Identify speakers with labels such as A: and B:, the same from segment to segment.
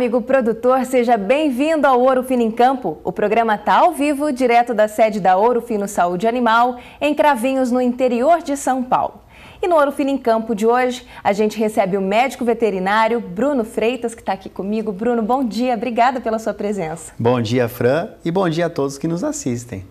A: amigo produtor, seja bem-vindo ao Ouro Fino em Campo. O programa está ao vivo, direto da sede da Ouro Fino Saúde Animal, em Cravinhos, no interior de São Paulo. E no Ouro Fino em Campo de hoje, a gente recebe o médico veterinário Bruno Freitas, que está aqui comigo. Bruno, bom dia, obrigada pela sua presença.
B: Bom dia, Fran, e bom dia a todos que nos assistem.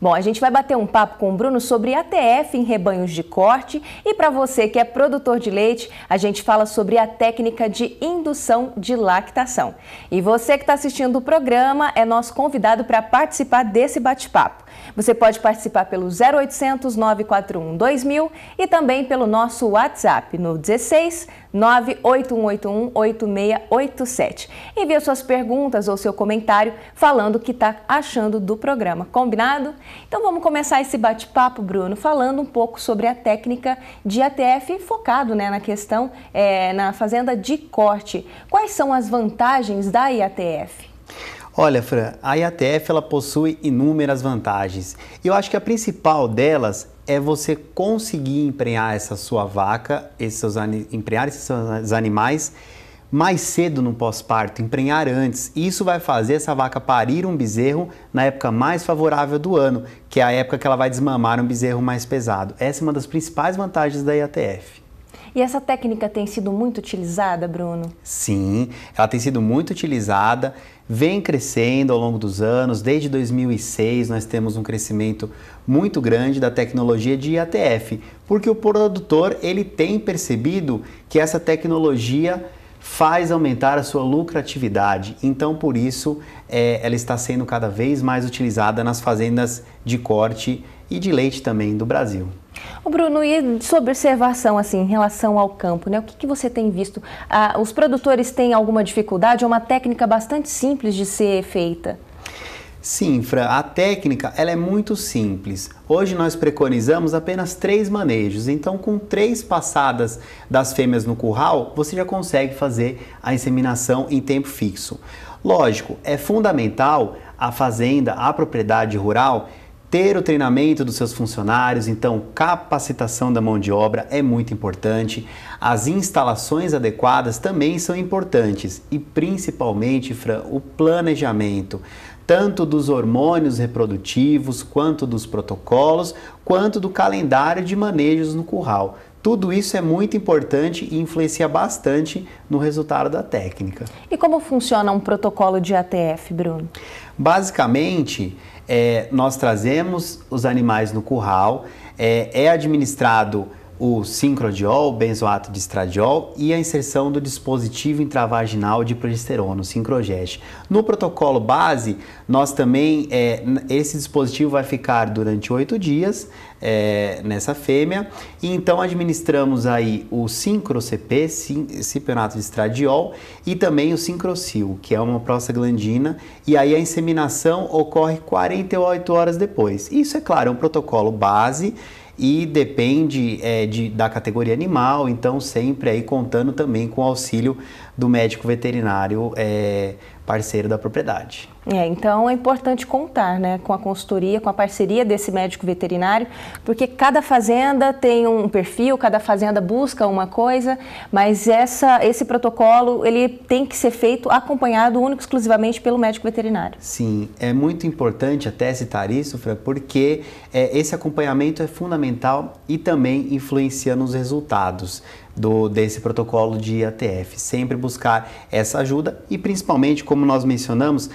A: Bom, a gente vai bater um papo com o Bruno sobre ATF em rebanhos de corte e para você que é produtor de leite, a gente fala sobre a técnica de indução de lactação. E você que está assistindo o programa é nosso convidado para participar desse bate-papo. Você pode participar pelo 0800 941 2000 e também pelo nosso WhatsApp no 16 981818687. Envie suas perguntas ou seu comentário falando o que está achando do programa, combinado? Então vamos começar esse bate-papo, Bruno, falando um pouco sobre a técnica de ATF focado né, na questão é, na fazenda de corte. Quais são as vantagens da IATF?
B: Olha, Fran, a IATF ela possui inúmeras vantagens. Eu acho que a principal delas é você conseguir emprenhar essa sua vaca, esses seus emprenhar esses seus animais mais cedo no pós-parto, emprenhar antes. Isso vai fazer essa vaca parir um bezerro na época mais favorável do ano, que é a época que ela vai desmamar um bezerro mais pesado. Essa é uma das principais vantagens da IATF.
A: E essa técnica tem sido muito utilizada, Bruno?
B: Sim, ela tem sido muito utilizada, vem crescendo ao longo dos anos. Desde 2006 nós temos um crescimento muito grande da tecnologia de IATF, porque o produtor ele tem percebido que essa tecnologia faz aumentar a sua lucratividade. Então, por isso, é, ela está sendo cada vez mais utilizada nas fazendas de corte e de leite também do Brasil.
A: O Bruno, e sua observação assim, em relação ao campo, né? o que, que você tem visto? Ah, os produtores têm alguma dificuldade? É uma técnica bastante simples de ser feita?
B: Sim, Fran, a técnica ela é muito simples. Hoje nós preconizamos apenas três manejos, então com três passadas das fêmeas no curral, você já consegue fazer a inseminação em tempo fixo. Lógico, é fundamental a fazenda, a propriedade rural, ter o treinamento dos seus funcionários, então capacitação da mão de obra é muito importante, as instalações adequadas também são importantes e principalmente, Fran, o planejamento tanto dos hormônios reprodutivos, quanto dos protocolos, quanto do calendário de manejos no curral. Tudo isso é muito importante e influencia bastante no resultado da técnica.
A: E como funciona um protocolo de ATF, Bruno?
B: Basicamente, é, nós trazemos os animais no curral, é, é administrado o sincrodiol, benzoato de estradiol e a inserção do dispositivo intravaginal de progesterona, o sincrogest. No protocolo base, nós também, é, esse dispositivo vai ficar durante oito dias é, nessa fêmea, e então administramos aí o sincro-CP, cipionato de estradiol, e também o sincrocil, que é uma prostaglandina, e aí a inseminação ocorre 48 horas depois. Isso, é claro, é um protocolo base, e depende é, de, da categoria animal, então sempre aí contando também com o auxílio do médico veterinário é, parceiro da propriedade.
A: É, então é importante contar né, com a consultoria, com a parceria desse médico veterinário, porque cada fazenda tem um perfil, cada fazenda busca uma coisa, mas essa, esse protocolo ele tem que ser feito acompanhado único exclusivamente pelo médico veterinário.
B: Sim, é muito importante até citar isso, Fran, porque é, esse acompanhamento é fundamental e também influencia nos resultados. Do, desse protocolo de IATF, sempre buscar essa ajuda e principalmente, como nós mencionamos,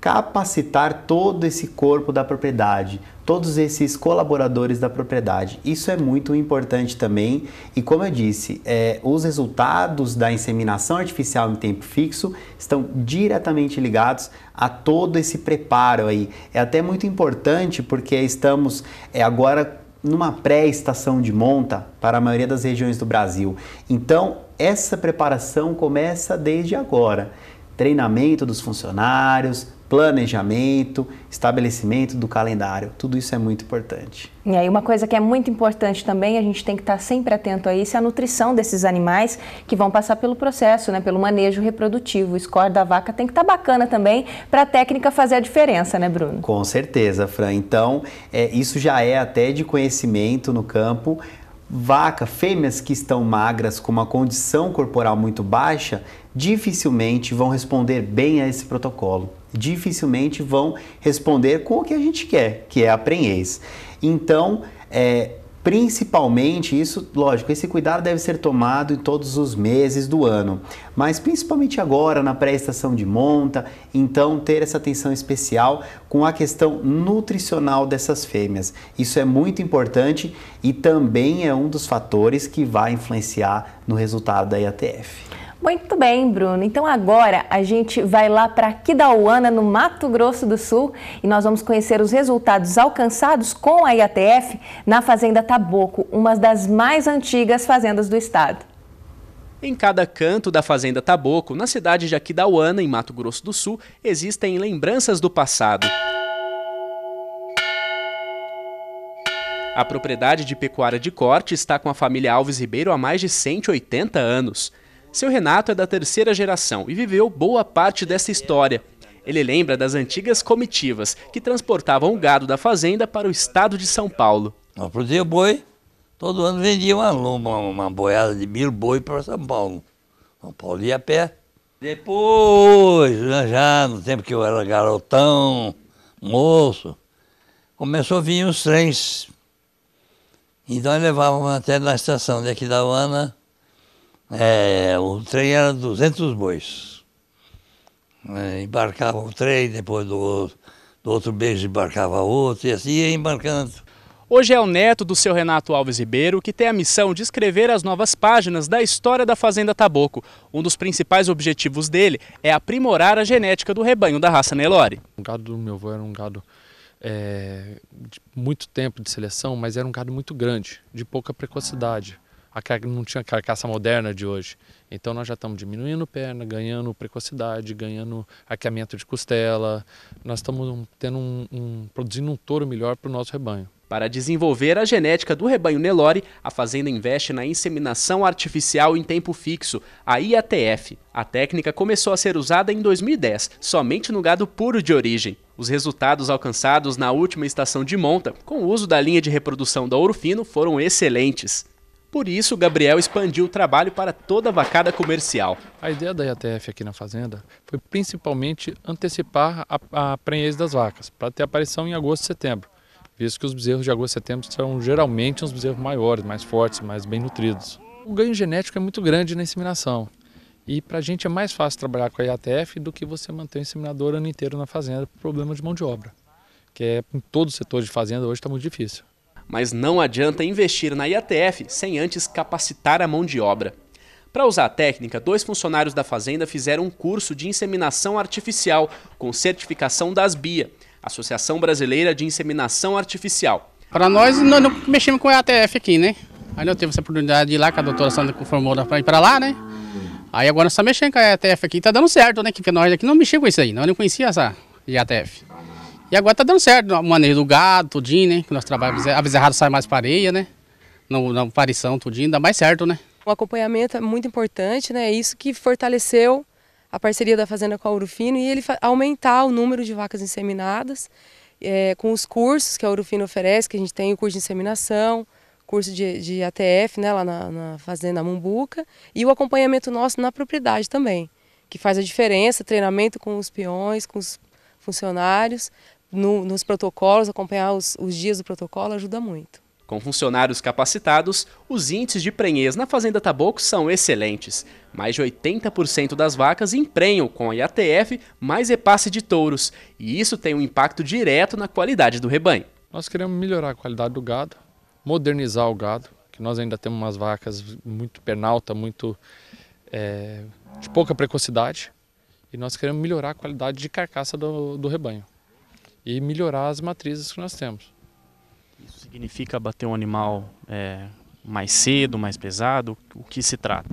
B: capacitar todo esse corpo da propriedade, todos esses colaboradores da propriedade. Isso é muito importante também. E como eu disse, é, os resultados da inseminação artificial em tempo fixo estão diretamente ligados a todo esse preparo aí. É até muito importante porque estamos é, agora numa pré-estação de monta para a maioria das regiões do Brasil. Então, essa preparação começa desde agora. Treinamento dos funcionários, planejamento, estabelecimento do calendário. Tudo isso é muito importante.
A: E aí uma coisa que é muito importante também, a gente tem que estar sempre atento a isso, é a nutrição desses animais que vão passar pelo processo, né, pelo manejo reprodutivo. O score da vaca tem que estar bacana também para a técnica fazer a diferença, né, Bruno?
B: Com certeza, Fran. Então, é, isso já é até de conhecimento no campo Vaca, fêmeas que estão magras com uma condição corporal muito baixa, dificilmente vão responder bem a esse protocolo. Dificilmente vão responder com o que a gente quer, que é a prenhez. Então, é, Principalmente, isso, lógico, esse cuidado deve ser tomado em todos os meses do ano, mas principalmente agora na pré-estação de monta, então ter essa atenção especial com a questão nutricional dessas fêmeas. Isso é muito importante e também é um dos fatores que vai influenciar no resultado da IATF.
A: Muito bem, Bruno. Então agora a gente vai lá para Quidauana, no Mato Grosso do Sul, e nós vamos conhecer os resultados alcançados com a IATF na Fazenda Taboco, uma das mais antigas fazendas do estado.
C: Em cada canto da Fazenda Taboco, na cidade de Aquidauana, em Mato Grosso do Sul, existem lembranças do passado. A propriedade de pecuária de corte está com a família Alves Ribeiro há mais de 180 anos. Seu Renato é da terceira geração e viveu boa parte dessa história. Ele lembra das antigas comitivas que transportavam o gado da fazenda para o estado de São Paulo. Nós produzíamos boi, todo
A: ano vendia uma, uma, uma boiada de mil boi para São Paulo. São Paulo ia a pé. Depois, já no tempo que eu era garotão, moço, começou a vir os trens. Então levávamos até na estação de Aquidauana, é, o trem era 200 bois. É, embarcava um trem, depois do outro, do outro
C: beijo embarcava outro, e assim ia embarcando. Hoje é o neto do seu Renato Alves Ribeiro que tem a missão de escrever as novas páginas da história da Fazenda Taboco. Um dos principais objetivos dele é aprimorar a genética do
D: rebanho da raça Nelore. O gado do meu avô era um gado é, de muito tempo de seleção, mas era um gado muito grande, de pouca precocidade não tinha a carcaça moderna de hoje. Então nós já estamos diminuindo perna, ganhando precocidade, ganhando arqueamento de costela. Nós estamos tendo um, um produzindo um touro melhor para o nosso rebanho. Para desenvolver a genética do rebanho Nelore,
C: a fazenda investe na inseminação artificial em tempo fixo, a IATF. A técnica começou a ser usada em 2010, somente no gado puro de origem. Os resultados alcançados na última estação de monta, com o uso da linha de reprodução do ouro fino, foram excelentes.
D: Por isso, Gabriel expandiu o trabalho para toda a vacada comercial. A ideia da IATF aqui na fazenda foi principalmente antecipar a, a prenhez das vacas, para ter aparição em agosto e setembro, visto que os bezerros de agosto e setembro são geralmente uns bezerros maiores, mais fortes, mais bem nutridos. O ganho genético é muito grande na inseminação. E para a gente é mais fácil trabalhar com a IATF do que você manter o inseminador o ano inteiro na fazenda por problema de mão de obra, que é em todo o setor de fazenda hoje está muito difícil
C: mas não adianta investir na IATF sem antes capacitar a mão de obra. Para usar a técnica, dois funcionários da fazenda fizeram um curso de inseminação artificial com certificação da ASBIA, Associação Brasileira de Inseminação Artificial. Para nós, nós não mexemos com a IATF aqui, né? Aí eu tive essa oportunidade de ir lá, que a doutora Sandra formou para ir para lá, né? Aí agora nós estamos mexendo com a IATF aqui, está dando certo, né? Porque nós aqui não mexemos com isso aí, nós não conhecia essa IATF. E agora tá dando certo, o manejo do gado, tudinho, né? Que nós trabalhamos, ah. a bezerrada sai mais pareia, né? na aparição, tudinho, dá mais certo, né?
A: O acompanhamento é muito importante, né? É isso que fortaleceu a parceria da Fazenda com a Urufino e ele aumentar o número de vacas inseminadas é, com os cursos que a Urufino oferece, que a gente tem o curso de inseminação, curso de, de ATF né, lá na, na Fazenda Mumbuca e o acompanhamento nosso na propriedade também, que faz a diferença, treinamento com os peões, com os funcionários, no, nos protocolos, acompanhar os, os dias do protocolo ajuda muito.
C: Com funcionários capacitados, os índices de prenhez na Fazenda Taboco são excelentes. Mais de 80% das vacas emprenham com a IATF mais repasse de touros, e isso tem um impacto direto
D: na qualidade do rebanho. Nós queremos melhorar a qualidade do gado, modernizar o gado, que nós ainda temos umas vacas muito pernalta, muito é, de pouca precocidade, e nós queremos melhorar a qualidade de carcaça do, do rebanho e melhorar as matrizes que nós temos. Isso significa bater um animal é, mais cedo, mais pesado? O que se trata?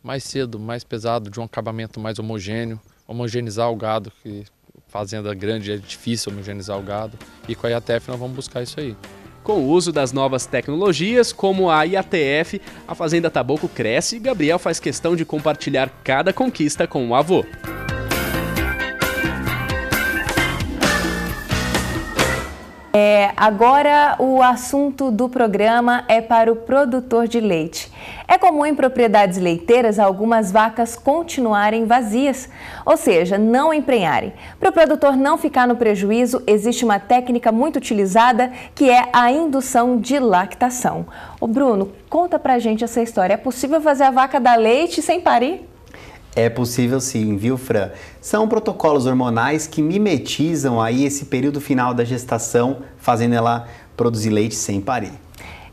D: Mais cedo, mais pesado, de um acabamento mais homogêneo, homogeneizar o gado, que fazenda grande é difícil homogeneizar o gado, e com a IATF nós vamos buscar isso aí. Com o uso das novas tecnologias, como a
C: IATF, a Fazenda Taboco cresce e Gabriel faz questão de compartilhar cada conquista com o avô.
A: É, agora o assunto do programa é para o produtor de leite. É comum em propriedades leiteiras algumas vacas continuarem vazias, ou seja, não emprenharem. Para o produtor não ficar no prejuízo, existe uma técnica muito utilizada que é a indução de lactação. O Bruno, conta pra gente essa história. É possível fazer a vaca dar leite sem parir?
B: É possível sim, viu, Fran? São protocolos hormonais que mimetizam aí esse período final da gestação, fazendo ela produzir leite sem parir.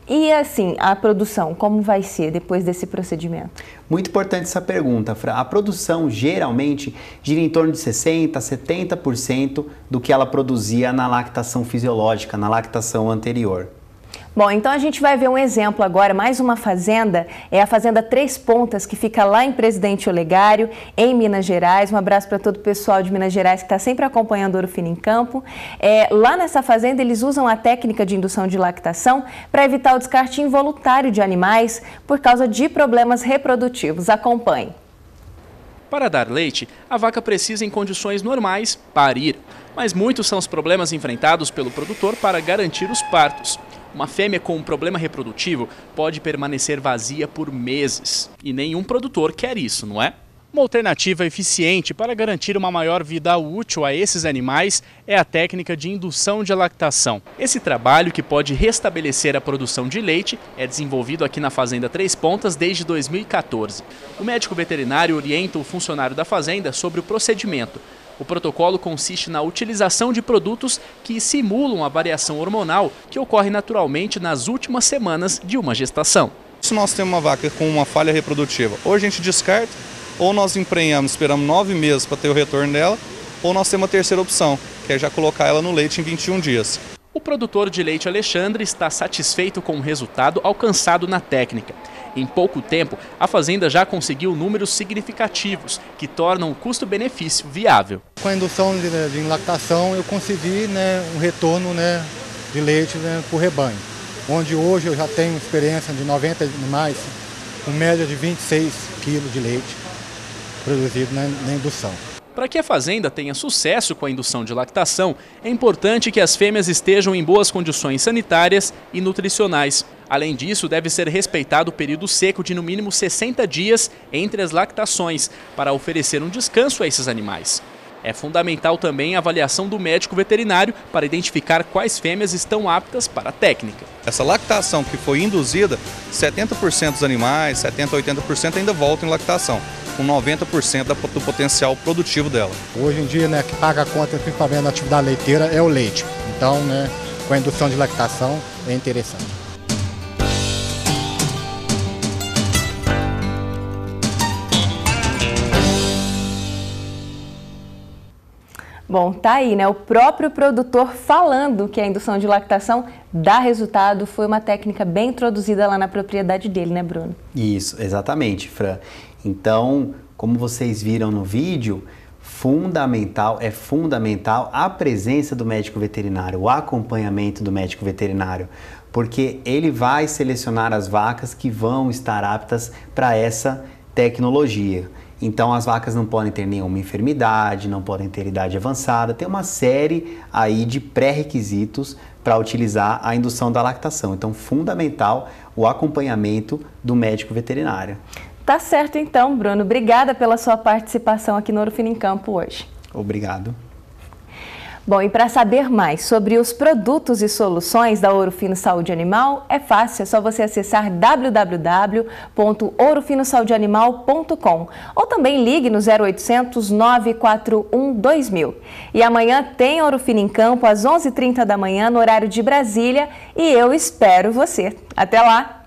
A: E assim, a produção, como vai ser depois desse procedimento?
B: Muito importante essa pergunta, Fran. A produção geralmente gira em torno de 60% a 70% do que ela produzia na lactação fisiológica, na lactação anterior.
A: Bom, então a gente vai ver um exemplo agora, mais uma fazenda, é a Fazenda Três Pontas, que fica lá em Presidente Olegário, em Minas Gerais. Um abraço para todo o pessoal de Minas Gerais que está sempre acompanhando Ouro Fino em Campo. É, lá nessa fazenda, eles usam a técnica de indução de lactação para evitar o descarte involuntário de animais por causa de problemas reprodutivos. Acompanhe.
C: Para dar leite, a vaca precisa, em condições normais, parir. Mas muitos são os problemas enfrentados pelo produtor para garantir os partos. Uma fêmea com um problema reprodutivo pode permanecer vazia por meses. E nenhum produtor quer isso, não é? Uma alternativa eficiente para garantir uma maior vida útil a esses animais é a técnica de indução de lactação. Esse trabalho, que pode restabelecer a produção de leite, é desenvolvido aqui na Fazenda Três Pontas desde 2014. O médico veterinário orienta o funcionário da fazenda sobre o procedimento, o protocolo consiste na utilização de produtos que simulam a variação hormonal que ocorre naturalmente nas últimas semanas de uma gestação. Se nós temos uma vaca com uma falha reprodutiva, ou a gente descarta, ou nós emprenhamos, esperamos nove meses para ter o retorno dela, ou nós temos uma terceira opção, que é já colocar ela no leite em 21 dias. O produtor de leite Alexandre está satisfeito com o resultado alcançado na técnica. Em pouco tempo, a fazenda já conseguiu números significativos que tornam o custo-benefício viável. Com a indução de, né, de lactação, eu consegui né, um
D: retorno né, de leite né, para o rebanho, onde hoje eu já tenho experiência de 90 animais, com média de 26 quilos de leite produzido
C: na indução. Para que a fazenda tenha sucesso com a indução de lactação, é importante que as fêmeas estejam em boas condições sanitárias e nutricionais. Além disso, deve ser respeitado o período seco de no mínimo 60 dias entre as lactações, para oferecer um descanso a esses animais. É fundamental também a avaliação do médico veterinário para identificar quais fêmeas estão aptas para a técnica. Essa lactação que foi induzida, 70% dos animais, 70% 80% ainda voltam em lactação, com 90% do potencial produtivo dela. Hoje em dia, né, que paga a conta principalmente na atividade leiteira é o leite. Então, né, com a indução de lactação é interessante.
A: Bom, tá aí, né? O próprio produtor falando que a indução de lactação dá resultado, foi uma técnica bem introduzida lá na propriedade dele, né, Bruno?
B: Isso, exatamente, Fran. Então, como vocês viram no vídeo, fundamental, é fundamental a presença do médico veterinário, o acompanhamento do médico veterinário, porque ele vai selecionar as vacas que vão estar aptas para essa tecnologia. Então as vacas não podem ter nenhuma enfermidade, não podem ter idade avançada, tem uma série aí de pré-requisitos para utilizar a indução da lactação. Então fundamental o acompanhamento do médico veterinário.
A: Tá certo então, Bruno. Obrigada pela sua participação aqui no Orofino em Campo hoje.
B: Obrigado.
A: Bom, e para saber mais sobre os produtos e soluções da Ourofino Saúde Animal, é fácil, é só você acessar www.ourofino.saudeanimal.com ou também ligue no 0800 941 2000. E amanhã tem Ourofino em Campo às 11h30 da manhã no horário de Brasília e eu espero você. Até lá!